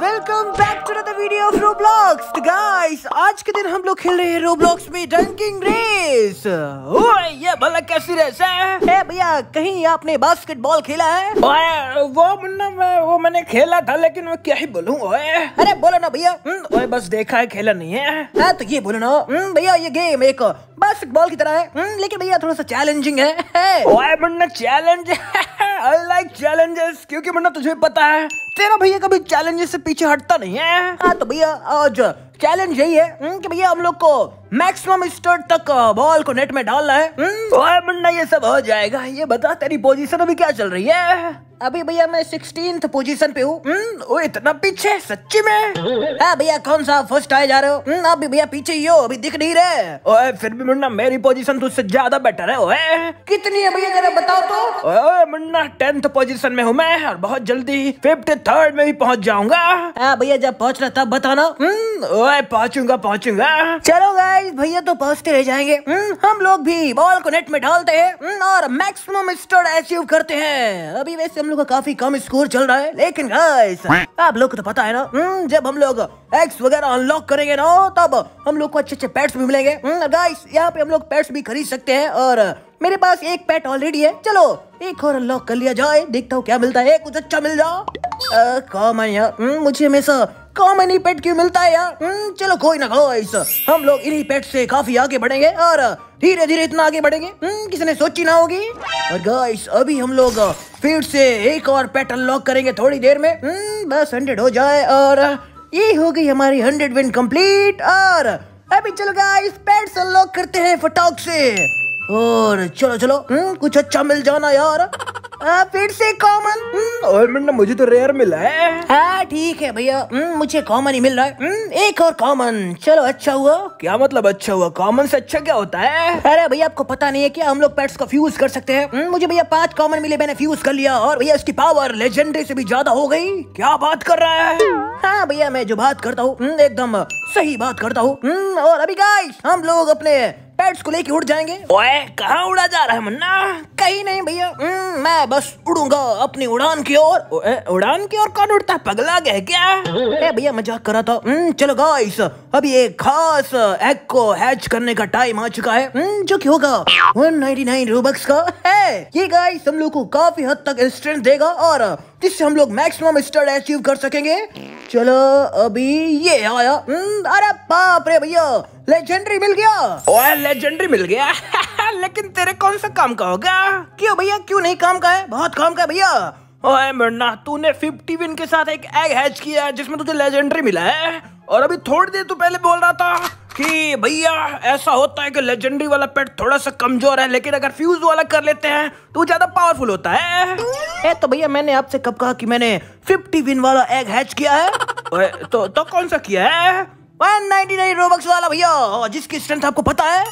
Welcome back to the video of Roblox guys आज के दिन हम लोग खेल रहे हैं रोब्लॉक्स में डंकिंग रेस ओए ये भला कैसी रेस है ए भैया कहीं आपने बास्केटबॉल खेला है ओए वो मुन्ना मैं वो मैंने खेला था लेकिन मैं क्या ही बोलूं ओए अरे बोलो ना भैया हम्म, ओए बस देखा है खेला नहीं है हां तो ये बोलो ना हम्म। हम्म, भैया ये गेम एक बास्केटबॉल की तरह है लेकिन भैया थोड़ा सा चैलेंजिंग है ओए Munna challenge I like challenges क्योंकि वरना तुझे पता है तेरा भैया कभी चैलेंजेस से पीछे हटता नहीं है हाँ तो भैया आज चैलेंज यही है हम्म, कि भैया हम लोग को मैक्सिमम स्टर्ट तक बॉल को नेट में डालना है ओए हम्म, मुन्ना ये सब हो जाएगा ये बता तेरी पोजीशन अभी क्या चल रही है अभी भैया मैं सिक्सटीन पोजीशन पे हूँ हम्म, इतना पीछे सच्ची में हाँ भैया कौन सा फर्स्ट आए जा रहे हो अभी भैया पीछे ही हो अभी दिख नहीं रहे ओए फिर भी मुन्ना मेरी पोजीशन तुझसे ज्यादा बेटर है ओए कितनी है भैया जरा बताओ तो ओए मुन्ना टेंथ पोजीशन में हूँ मैं और बहुत जल्दी फिफ्थ थर्ड में भी पहुँच जाऊंगा हाँ भैया जब रहा तब बताना ओए पहुंचूंगा पहुंचूंगा चलो गाइस भैया तो पहुंचते रह जाएंगे हम्म, हम लोग भी बॉल को नेट में डालते हैं हम्म, और मैक्सिमम स्टोर अचीव करते हैं अभी वैसे हम लोग का काफी कम स्कोर चल रहा है लेकिन गाइस आप लोग को तो पता है ना हम्म, जब हम लोग एक्स वगैरह अनलॉक करेंगे ना तब हम लोग को अच्छे अच्छे पैट्स भी मिलेंगे गाइस यहाँ पे हम लोग पैट्स भी खरीद सकते हैं और मेरे पास एक पैट ऑलरेडी है चलो एक और अनलॉक कर लिया जाए देखता हूँ क्या मिलता है कुछ अच्छा मिल जाओ कॉमन यार मुझे हमेशा कॉमन ही पेट क्यों मिलता है यार हम्म, चलो कोई ना गाइस हम लोग इन्हीं पेट से काफी आगे बढ़ेंगे और धीरे धीरे इतना आगे बढ़ेंगे हम्म, किसी ने सोची ना होगी और गाइस अभी हम लोग फिर से एक और पेट अनलॉक करेंगे थोड़ी देर में हम्म, बस हंड्रेड हो जाए और ये हो गई हमारी हंड्रेड विन कम्प्लीट और अभी चलो गाइस पेट अनलॉक करते हैं फटाक से और चलो चलो कुछ अच्छा मिल जाना यार आ, फिर से कॉमन हम्म, और मिलना मुझे तो रेयर मिला है हाँ ठीक है भैया हम्म, मुझे कॉमन ही मिल रहा है हम्म, एक और कॉमन चलो अच्छा हुआ क्या मतलब अच्छा हुआ कॉमन से अच्छा क्या होता है अरे भैया आपको पता नहीं है क्या हम लोग पेट्स को फ्यूज कर सकते हैं मुझे भैया पांच कॉमन मिले मैंने फ्यूज कर लिया और भैया उसकी पावर लेजेंडरी से भी ज्यादा हो गई क्या बात कर रहा है हाँ भैया मैं जो बात करता हूँ एकदम सही बात करता हूँ और अभी गाइस हम लोग अपने पेट्स को लेके उड़ जाएंगे ओए कहाँ उड़ा जा रहा है मुन्ना कहीं नहीं भैया हम्म, मैं बस उड़ूंगा अपनी उड़ान की ओर उड़ान की ओर कौन उड़ता है पगला गया क्या भैया मजाक करा था हम्म, चलो गाइस अभी एक खास एग को हैच करने का टाइम आ चुका है हम्म, जो की होगा वन नाइनटी नाइन रूबक्स का है ये गाइस हम लोग को काफी हद तक स्ट्रेंथ देगा और जिससे हम लोग मैक्सिमम स्टड अचीव कर सकेंगे चलो अभी ये आया अरे बाप रे भैया लेजेंडरी मिल गया ओए लेजेंडरी मिल गया लेकिन तेरे कौन सा काम का होगा क्यों भैया क्यों नहीं काम का है बहुत काम का भैया ओए मरना तूने 50 विन के साथ एक एग हैच किया है जिसमें तुझे लेजेंडरी मिला है और अभी थोड़ी देर तू पहले बोल रहा था कि भैया ऐसा होता है कि लेजेंडरी वाला पेट थोड़ा सा कमजोर है लेकिन अगर फ्यूज वाला कर लेते हैं तो ज्यादा पावरफुल होता है ए तो भैया मैंने आपसे कब कहा कि मैंने 50 विन वाला एग हैच किया है तो तो कौन सा किया है वन नाइन रोबक्स वाला भैया जिसकी स्ट्रेंथ आपको पता है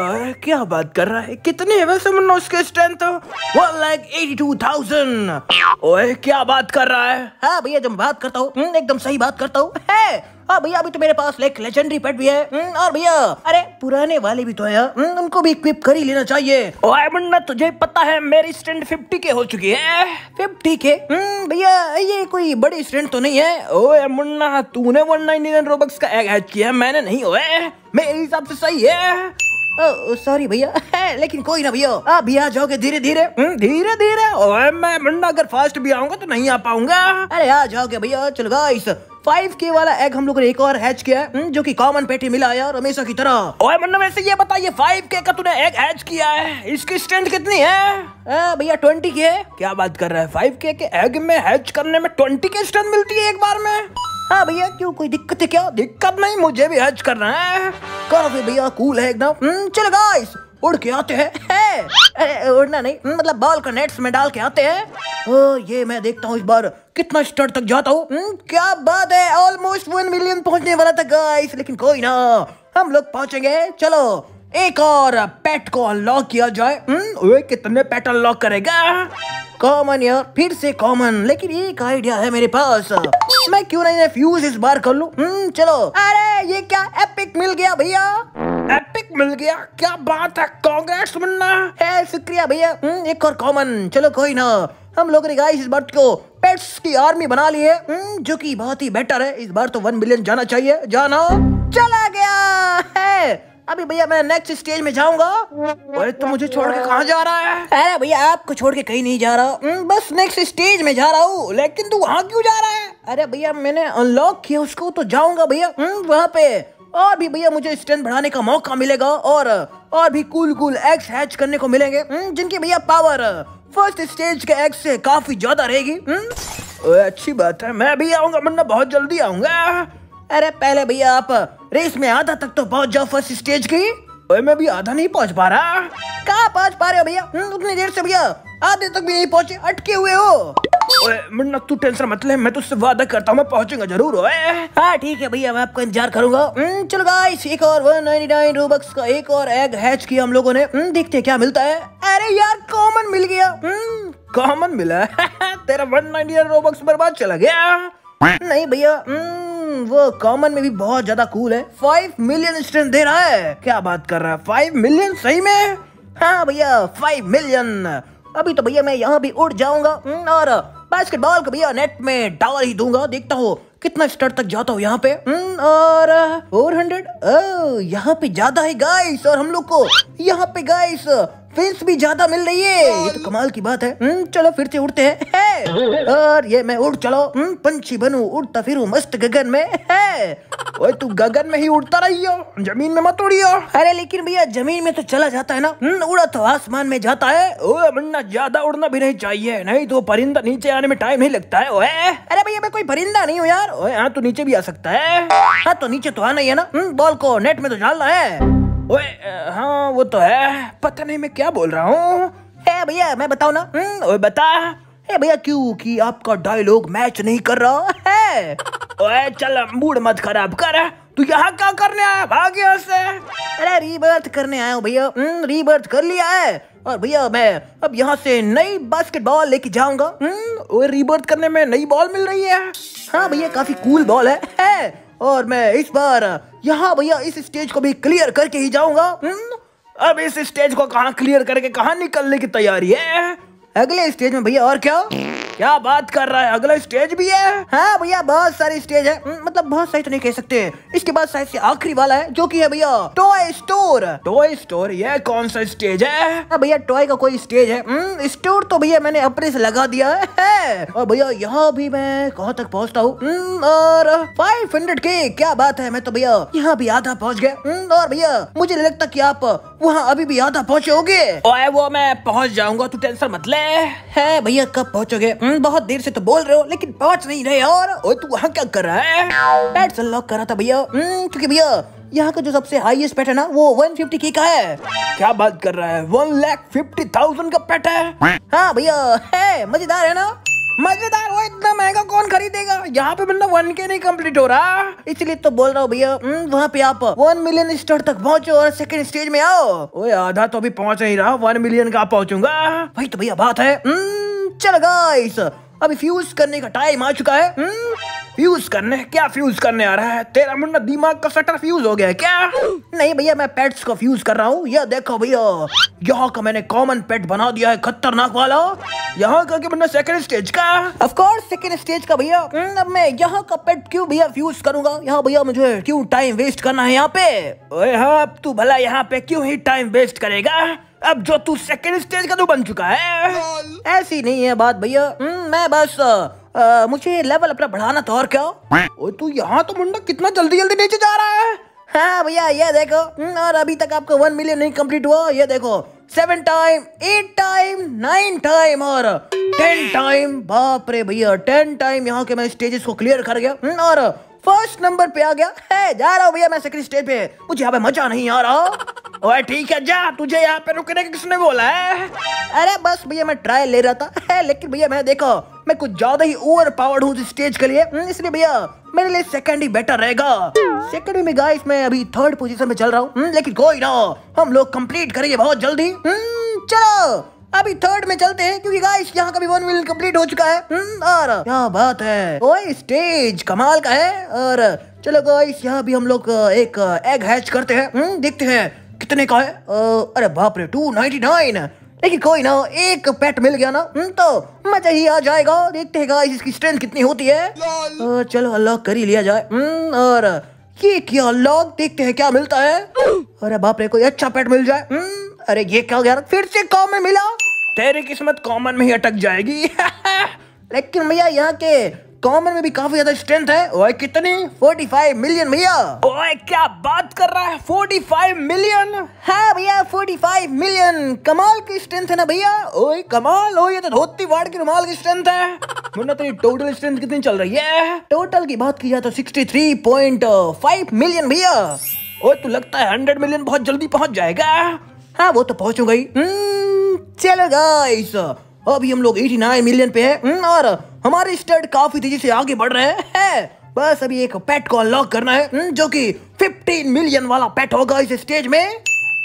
अरे क्या बात कर रहा है कितनी है वैसे मुन्ना उसकी strength one lakh eighty two thousand ओए क्या बात कर रहा है हाँ भैया जब बात करता हूँ हम्म, एकदम सही बात करता हूँ है हाँ भैया अभी तो मेरे पास एक लेजेंडरी पेट भी है हम्म, और भैया अरे पुराने वाले भी तो है हाँ। हम्म, उनको भी इक्विप कर ही लेना चाहिए ओए मुन्ना तुझे पता है मेरी स्ट्रेंथ फिफ्टी के हो चुकी है फिफ्टी के भैया ये कोई बड़ी स्ट्रेंथ तो नहीं है ओए मुन्ना तूने वन नाइन रोबक्स का एग हैच किया मैंने नहीं ओए मेरे हिसाब से सही है सॉरी oh, oh, भैया लेकिन कोई ना भैया आप भी आ जाओगे धीरे धीरे धीरे धीरे मैं मुंडा अगर फास्ट भी आऊंगा तो नहीं आ पाऊंगा अरे आ जाओगे भैया चलो गाइस फाइव के वाला एग हम लोग ने एक और हैच किया है हम्म, जो कि कॉमन पेटी मिला है और हमेशा की तरह ओए मुन्ना मतलब वैसे ये बता ये फाइव के का तूने एग हैच किया है इसकी स्ट्रेंथ कितनी है भैया ट्वेंटी के क्या बात कर रहा है फाइव के एग में हैच करने में ट्वेंटी के स्ट्रेंथ मिलती है एक बार में हाँ भैया क्यों कोई दिक्कत है क्या दिक्कत नहीं मुझे भी हज करना है काफी भैया कूल है एकदम हम्म, चलो गाइस उड़ के आते हैं है। अरे उड़ना नहीं हम्म, मतलब बॉल को नेट्स में डाल के आते हैं ओ ये मैं देखता हूँ इस बार कितना स्टार तक जाता हूँ हम्म, क्या बात है ऑलमोस्ट वन मिलियन पहुंचने वाला था गाइस लेकिन कोई ना हम लोग पहुंचेंगे चलो एक और पेट को अनलॉक किया जाए कितने पेट अनलॉक करेगा कॉमन यार फिर से कॉमन लेकिन एक आइडिया है मेरे पास मैं क्यों नहीं फ्यूज इस बार कर हम्म चलो अरे ये क्या एपिक मिल गया भैया एपिक मिल गया क्या बात है कांग्रेस मुन्ना है शुक्रिया भैया हम्म, एक और कॉमन चलो कोई ना हम लोग ने इस बार को पेट्स की आर्मी बना ली है हम्म, जो कि बहुत ही बेटर है इस बार तो वन बिलियन जाना चाहिए जाना चला गया है अभी भैया मैं नेक्स्ट स्टेज में जाऊंगा अरे तो मुझे छोड़ के कहाँ जा रहा है अरे भैया आपको छोड़ के कहीं नहीं जा रहा हम्म, बस नेक्स्ट स्टेज में जा रहा हूँ लेकिन तू वहाँ क्यों जा रहा है अरे भैया मैंने अनलॉक किया उसको तो जाऊंगा भैया हम्म, वहाँ पे और भी भैया मुझे स्ट्रेंथ बढ़ाने का मौका मिलेगा और और भी कूल कूल एक्स हैच करने को मिलेंगे हम्म, जिनकी भैया पावर फर्स्ट स्टेज के एक्स से काफी ज्यादा रहेगी अच्छी बात है मैं भी आऊंगा मन्ना बहुत जल्दी आऊंगा अरे पहले भैया आप रेस में आधा तक तो पहुंच जाओ फर्स्ट स्टेज की ओए मैं भी आधा नहीं पहुंच पा रहा कहाँ पहुंच पा रहे हो भैया हम्म, उतनी देर से भैया आधे तक भी नहीं पहुंचे अटके हुए हो मुन्ना तू टेंशन मत ले मैं तुझसे वादा करता हूँ मैं पहुंचूंगा जरूर हाँ ठीक है भैया मैं आपका इंतजार करूंगा हम्म, चलो गाइस एक और 199 रूबक्स का एक और एग हैच किया हम लोगों ने हम्म, देखते क्या मिलता है अरे यार कॉमन मिल गया कॉमन मिला तेरा वन नाइन रूबक्स बर्बाद चला गया नहीं भैया वो कॉमन में भी बहुत ज्यादा कूल है फाइव मिलियन स्ट्रेंथ दे रहा है क्या बात कर रहा है फाइव मिलियन सही में हाँ भैया फाइव मिलियन अभी तो भैया मैं यहाँ भी उड़ जाऊंगा हम्म, और बास्केटबॉल को भैया नेट में डाल ही दूंगा देखता हो कितना स्टार तक जाता हूँ यहाँ पे हम्म, और फोर हंड्रेड यहाँ पे ज्यादा है गाइस और हम लोग को यहाँ पे गाइस फीस भी ज्यादा मिल रही है ये तो कमाल की बात है हम्म, चलो फिर से उड़ते हैं है। और ये मैं उड़ चलो हम्म, पंछी बनू उड़ता फिर मस्त गगन में है ओए तू गगन में ही उड़ता रहियो जमीन में मत उड़ियो अरे लेकिन भैया जमीन में तो चला जाता है ना हम्म, उड़ा तो आसमान में जाता है ओए मुन्ना ज्यादा उड़ना भी नहीं चाहिए नहीं तो परिंदा नीचे आने में टाइम ही लगता है ओए अरे भैया मैं कोई परिंदा नहीं हूँ यार ओए हाँ तो नीचे भी आ सकता है हाँ तो नीचे तो आना ही है ना बॉल को नेट में तो डालना है ओए हाँ वो तो है पता नहीं मैं क्या बोल रहा हूँ भैया मैं बताऊ ना हम्म, ओए बता है भैया क्यों कि आपका डायलॉग मैच नहीं कर रहा है ओए चल मूड मत खराब कर तू यहाँ क्या करने आया भाग यहाँ से अरे रीबर्थ करने आया हूँ भैया रीबर्थ हम्म, कर लिया है और भैया मैं अब यहाँ से नई बास्केटबॉल लेके जाऊंगा रीबर्थ हम्म, करने में नई बॉल मिल रही है हाँ भैया काफी कूल बॉल है, है और मैं इस बार यहाँ भैया इस स्टेज को भी क्लियर करके ही जाऊंगा हम्म? अब इस स्टेज को कहा क्लियर करके कहा निकलने की तैयारी है अगले स्टेज में भैया और क्या क्या बात कर रहा है अगला स्टेज भी है हाँ भैया बहुत सारे स्टेज है हम्म, मतलब बहुत सारे तो नहीं कह सकते इसके बाद शायद से आखिरी वाला है जो की है भैया टॉय स्टोर टॉय स्टोर ये कौन सा स्टेज है हाँ भैया टॉय का कोई स्टेज है स्टोर हम्म, तो भैया मैंने अपने से लगा दिया है और भैया यहाँ भी मैं कहाँ तक पहुँचता हूँ हम्म, और फाइव हंड्रेड के क्या बात है मैं तो भैया यहाँ भी आधा पहुँच गए और भैया मुझे लगता की आप वहाँ अभी भी आधा पहुँचोगे वो मैं पहुँच जाऊंगा तू टेंशन मत ले है भैया कब पहुँचोगे हम्म, बहुत देर से तो बोल रहे हो लेकिन पहुंच नहीं रहे यार ओए तू वहाँ क्या कर रहा है पैट से लॉक करा था भैया हम्म, क्योंकि भैया यहाँ का जो सबसे हाईएस्ट पेट है ना वो 150 के का है क्या बात कर रहा है वन लैख फिफ्टी थाउजेंड का पेट है हाँ भैया है मजेदार है ना मजेदार वो इतना महंगा कौन खरीदेगा यहाँ पे बंदा वन के नहीं कंप्लीट हो रहा इसलिए तो बोल रहा हूँ भैया हम्म, वहाँ पे आप वन मिलियन स्टोर तक पहुँचो और सेकंड स्टेज में आओ ओए आधा तो अभी पहुँच नहीं रहा वन मिलियन का पहुँचूंगा भाई तो भैया बात है न? चलो गाइस अभी फ्यूज करने का टाइम आ चुका है हुँ? हम्म, फ्यूज करने क्या फ्यूज करने आ रहा है तेरा मुन्ना दिमाग का सटर फ्यूज हो गया है क्या नहीं भैया मैं पेट्स को फ्यूज कर रहा हूँ यह देखो भैया यहाँ का मैंने कॉमन पेट बना दिया है खतरनाक वाला यहाँ का क्या बनना सेकंड स्टेज का ऑफ कोर्स सेकंड स्टेज का भैया हम्म, अब मैं यहाँ का पेट क्यों भैया फ्यूज करूंगा यहाँ भैया मुझे क्यों टाइम वेस्ट करना है यहाँ पे हाँ अब तू भला यहाँ पे क्यों ही टाइम वेस्ट करेगा अब जो तू सेकंड स्टेज का तू तो बन चुका है ऐसी नहीं है बात भैया हम्म, मैं बस आ, मुझे लेवल अपना बढ़ाना था और क्या ओए तू यहाँ तो मुंडा कितना जल्दी जल्दी नीचे जा रहा है हाँ भैया ये देखो हम्म, और अभी तक आपका वन मिलियन नहीं कंप्लीट हुआ ये देखो seven time eight time nine time और टेन टाइम बाप रे भैया टेन टाइम यहाँ के मैं स्टेजेस को क्लियर कर गया हम्म, और फर्स्ट नंबर पे आ गया है जा रहा हूँ भैया मैं सेकंड स्टेज पे मुझे यहाँ पे मजा नहीं आ रहा ओए ठीक है जा तुझे यहाँ पे रुकने के किसने बोला है अरे बस भैया मैं ट्रायल ले रहा था है लेकिन भैया मैं देखो मैं कुछ ज्यादा ही ओवर पावर्ड हूँ इस स्टेज के लिए हम्म, इसलिए भैया मेरे लिए सेकंड ही बेटर रहेगा सेकंड में गाइस मैं अभी थर्ड पोजीशन में चल रहा हूँ हम्म, लेकिन कोई ना हम लोग कंप्लीट करेंगे बहुत जल्दी हम्म, चलो अभी थर्ड में चलते हैं क्योंकि गाइस यहाँ का भी वन मिलियन कंप्लीट हो चुका है हम्म, और क्या बात है ओए स्टेज कमाल का है और चलो गाइस यहाँ भी हम लोग एक एग हैच करते हैं हम्म, देखते हैं कितने का है अरे बाप रे टू नाइनटी नाइन लेकिन कोई ना एक पेट मिल गया ना हम्म, तो मजा ही आ जाएगा देखते हैं गाइस इसकी स्ट्रेंथ कितनी होती है चलो अल्लाह कर ही लिया जाए और ये क्या लॉक देखते हैं क्या मिलता है अरे बाप रे कोई अच्छा पेट मिल जाए अरे ये क्या गया फिर से कॉम में मिला तेरी किस्मत कॉमन में ही अटक जाएगी लेकिन भैया यहाँ के कॉमन में भी काफी ज्यादा स्ट्रेंथ है ओए कितनी 45 मिलियन भैया ओए क्या बात कर रहा है 45 मिलियन है भैया 45 मिलियन कमाल की स्ट्रेंथ है ना भैया ओए कमाल ओए ये तो धोती वाड़ की रुमाल की स्ट्रेंथ है मुन्ना तेरी टोटल स्ट्रेंथ कितनी चल रही है टोटल की बात की जाए तो 63.5 मिलियन भैया ओए तू लगता है 100 मिलियन बहुत जल्दी पहुंच जाएगा हां वो तो पहुंचूंगा ही हम्म। चलो गाइस अभी हम लोग 89 मिलियन पे हैं हम्म, और हमारे स्टेट काफी तेजी से आगे बढ़ रहे हैं बस अभी एक पेट को अनलॉक करना है हम्म, जो कि 15 मिलियन वाला पेट होगा इस स्टेज में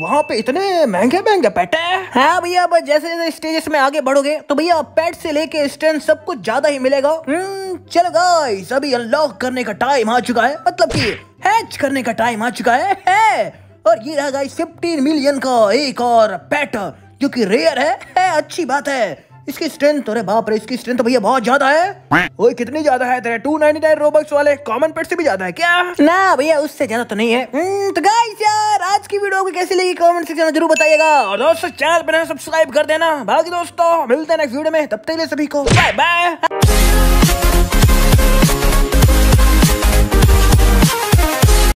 वहाँ पे इतने महंगे महंगे पेट है हाँ भैया बस जैसे जैसे स्टेजेस में आगे बढ़ोगे तो भैया पेट से लेके स्टैंड सब कुछ ज्यादा ही मिलेगा हम्म, चलो गाइस अभी अनलॉक करने का टाइम आ चुका है मतलब कि हैच करने का टाइम आ चुका है, है। और ये रहा गाइस 15 मिलियन का एक और पेट क्योंकि रेयर है, है अच्छी बात है इसकी स्ट्रेंथ अरे बाप रे इसकी स्ट्रेंथ तो भैया बहुत ज्यादा है ओए कितनी ज्यादा है तेरे 299 रोबक्स वाले कॉमन पेट से भी ज्यादा है क्या ना भैया उससे ज्यादा तो नहीं है हम्म, तो गाइस यार आज की वीडियो को कैसी लगी कमेंट सेक्शन में जरूर बताइएगा और दोस्तों चैनल पर सब्सक्राइब कर देना बाकी दोस्तों मिलते हैं नेक्स्ट वीडियो में तब तक के लिए सभी को बाय बाय